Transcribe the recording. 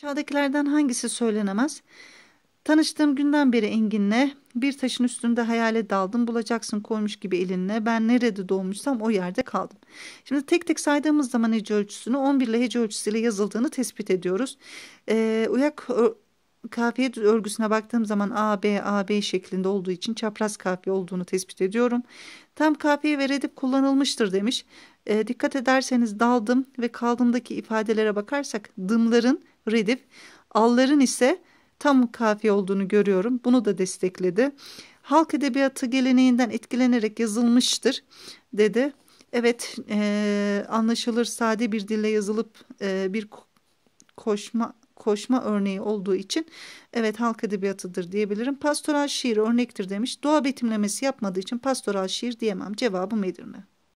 Çağdakilerden hangisi söylenemez? Tanıştığım günden beri Engin'le bir taşın üstünde hayale daldım bulacaksın koymuş gibi elinle ben nerede doğmuşsam o yerde kaldım. Şimdi tek tek saydığımız zaman hece ölçüsünü 11 ile hece ölçüsüyle yazıldığını tespit ediyoruz. Ee, uyak kafiye örgüsüne baktığım zaman A, B, A, B şeklinde olduğu için çapraz kafiye olduğunu tespit ediyorum. Tam kafiye ve redip kullanılmıştır demiş. E, dikkat ederseniz daldım ve kaldımdaki ifadelere bakarsak dımların redif. Alların ise tam kafi olduğunu görüyorum. Bunu da destekledi. Halk edebiyatı geleneğinden etkilenerek yazılmıştır dedi. Evet e, anlaşılır sade bir dille yazılıp e, bir koşma koşma örneği olduğu için evet halk edebiyatıdır diyebilirim. Pastoral şiir örnektir demiş. Doğa betimlemesi yapmadığı için pastoral şiir diyemem. Cevabı Edirne.